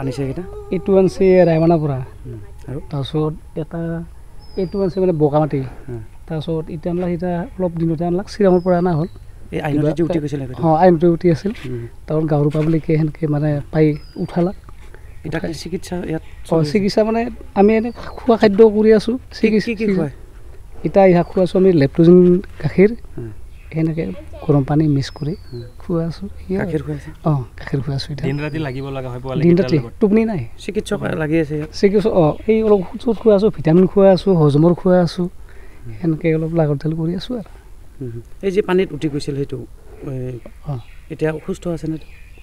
আনিছে এটা এইটো আনিছে ৰায়মানাপুৰা আৰু তাৰপিছত এটা এইটো আনিছে মানে বগামাটি তাৰপিছত এতিয়া আনলাক এতিয়া অলপ দিনতে আনলাক চিৰামৰ পৰা আনা হ'ল অঁ আইনটো উঠি আছিল তাৰপিছত গাঁৱৰ পৰা বুলি সেনেকৈ মানে পাই উঠালাক এতিয়া চিকিৎসা ইয়াত অঁ চিকিৎসা মানে আমি এনে খোৱা খাদ্য কৰি আছোঁ চিকিৎসা এতিয়া ইয়াক খুৱাইছোঁ আমি লেপটোজিন গাখীৰ সেনেকে গৰম পানী মিক্স কৰি খুৱাইছোঁ অঁ গাখীৰ খুৱাইছোঁ দিন ৰাতি টোপনি নাই চিকিৎসক লাগি আছে চিকিৎসক অঁ এই অলপ সোঁত খুৱাইছো খুৱাইছোঁ ভিটামিন খুৱাইছোঁ হজমৰ খুৱাইছোঁ সেনেকে অলপ লাগৰ তেল কৰি আছো আৰু এই যে পানীত উঠি গৈছিল সেইটো অঁ এতিয়া সুস্থ আছেনে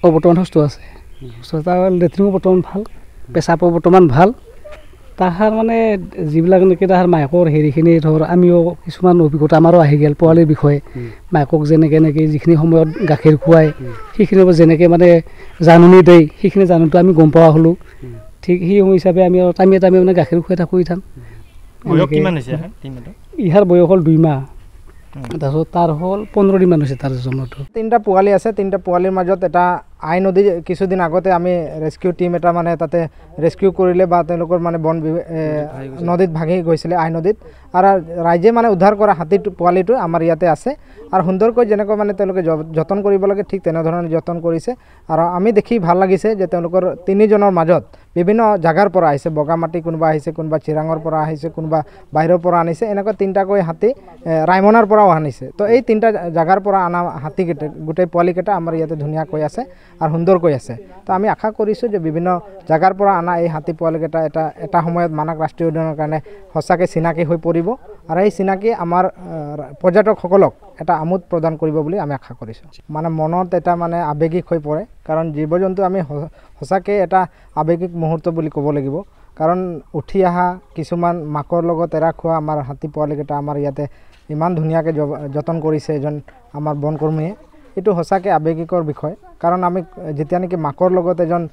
অঁ বৰ্তমান সুস্থ আছে সুস্থ লেট্ৰিনো বৰ্তমান ভাল প্ৰেচাপো বৰ্তমান ভাল তাহাৰ মানে যিবিলাক নেকি তাহাৰ মাকৰ হেৰিখিনি ধৰ আমিও কিছুমান অভিজ্ঞতা আমাৰো আহি গ'ল পোৱালিৰ বিষয়ে মাকক যেনেকৈ এনেকৈ যিখিনি সময়ত গাখীৰ খুৱাই সেইখিনি যেনেকৈ মানে জাননি দেই সেইখিনি জাননীটো আমি গম পোৱা হ'লোঁ ঠিক সেই সময় হিচাপে আমি আৰু টামে টামে মানে গাখীৰ খুৱাই থাকোঁ ইথান ইহাৰ বয়স হ'ল দুই মাহ তাৰপিছত তাৰ হ'ল পোন্ধৰ দিনমান হৈছে তাৰ জন্মটো তিনিটা পোৱালি আছে তিনিটা পোৱালিৰ মাজত এটা আই নদী কিছুদিন আগতে আমি ৰেস্কিউ টীম এটা মানে তাতে ৰেস্কিউ কৰিলে বা তেওঁলোকৰ মানে বন নদীত ভাঙি গৈছিলে আই নদীত আৰু ৰাইজে মানে উদ্ধাৰ কৰা হাতীটো পোৱালিটো আমাৰ ইয়াতে আছে আৰু সুন্দৰকৈ যেনেকৈ মানে তেওঁলোকে যতন কৰিব লাগে ঠিক তেনেধৰণে যতন কৰিছে আৰু আমি দেখি ভাল লাগিছে যে তেওঁলোকৰ তিনিজনৰ মাজত বিভিন্ন জেগাৰ পৰা আহিছে বগা মাটি কোনোবা আহিছে কোনোবা চিৰাঙৰ পৰা আহিছে কোনোবা বাহিৰৰ পৰা আনিছে এনেকুৱা তিনিটাকৈ হাতী ৰাইমনাৰ পৰাও আনিছে তো এই তিনিটা জেগাৰ পৰা অনা হাতীকেইটা গোটেই পোৱালিকেইটা আমাৰ ইয়াতে ধুনীয়াকৈ আছে আৰু সুন্দৰকৈ আছে তো আমি আশা কৰিছোঁ যে বিভিন্ন জেগাৰ পৰা অনা এই হাতী পোৱালিকেইটা এটা এটা সময়ত মানাক ৰাষ্ট্ৰীয় উদ্যানৰ কাৰণে সঁচাকৈ চিনাকি হৈ পৰিব আৰু এই চিনাকি আমাৰ পৰ্যটকসকলক এটা আমোদ প্ৰদান কৰিব বুলি আমি আশা কৰিছোঁ মানে মনত এটা মানে আৱেগিক হৈ পৰে কাৰণ জীৱ জন্তু আমি সঁচাকৈ এটা আৱেগিক মুহূৰ্ত বুলি ক'ব লাগিব কাৰণ উঠি অহা কিছুমান মাকৰ লগত এৰা খোৱা আমাৰ হাতী পোৱালিকেইটা আমাৰ ইয়াতে ইমান ধুনীয়াকৈ যতন কৰিছে এজন আমাৰ বনকৰ্মীয়ে এইটো সঁচাকৈ আৱেগিকৰ বিষয় কাৰণ আমি যেতিয়া নেকি মাকৰ লগত এজন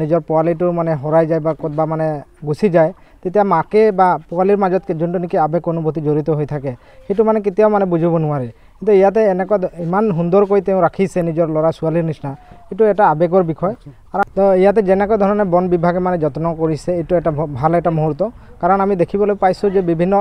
নিজৰ পোৱালিটো মানে হৰাই যায় বা ক'ৰবাত মানে গুচি যায় তেতিয়া মাকে বা পোৱালিৰ মাজত যোনটো নেকি আৱেগ অনুভূতি জড়িত হৈ থাকে সেইটো মানে কেতিয়াও মানে বুজিব নোৱাৰে কিন্তু ইয়াতে এনেকুৱা ইমান সুন্দৰকৈ তেওঁ ৰাখিছে নিজৰ ল'ৰা ছোৱালীৰ নিচিনা এইটো এটা আৱেগৰ বিষয় আৰু তো ইয়াতে যেনেকুৱা ধৰণে বন বিভাগে মানে যত্ন কৰিছে এইটো এটা ভাল এটা মুহূৰ্ত কাৰণ আমি দেখিবলৈ পাইছোঁ যে বিভিন্ন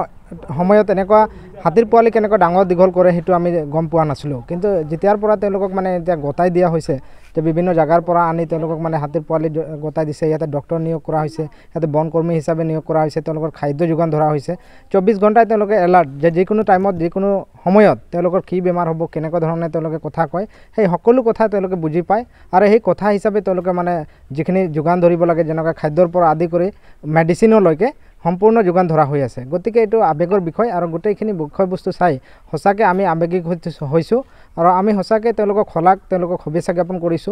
সময়ত এনেকুৱা হাতীৰ পোৱালি কেনেকুৱা ডাঙৰ দীঘল কৰে সেইটো আমি গম পোৱা নাছিলোঁ কিন্তু যেতিয়াৰ পৰা তেওঁলোকক মানে এতিয়া গতাই দিয়া হৈছে যে বিভিন্ন জেগাৰ পৰা আনি তেওঁলোকক মানে হাতীৰ পোৱালি গতাই দিছে ইয়াতে ডক্টৰ নিয়োগ কৰা হৈছে ইয়াতে বনকৰ্মী হিচাপে নিয়োগ কৰা হৈছে তেওঁলোকৰ খাদ্য যোগান ধৰা হৈছে চৌব্বিছ ঘণ্টাই তেওঁলোকে এলাৰ্ট যে যিকোনো টাইমত যিকোনো সময়ত তেওঁলোকৰ কি বেমাৰ হ'ব কেনেকুৱা ধৰণে তেওঁলোকে কথা কয় সেই সকলো কথা তেওঁলোকে বুজি পায় আৰু সেই কথা হিচাপে তেওঁলোকে মানে যিখিনি যোগান ধৰিব লাগে যেনেকুৱা খাদ্যৰ পৰা আদি কৰি মেডিচিনলৈকে সম্পূৰ্ণ যোগান ধৰা হৈ আছে গতিকে এইটো আৱেগৰ বিষয় আৰু গোটেইখিনি বিষয়বস্তু চাই সঁচাকৈ আমি আৱেগিক হৈছোঁ আৰু আমি সঁচাকৈ তেওঁলোকক শলাগ তেওঁলোকক শুভেচ্ছা জ্ঞাপন কৰিছোঁ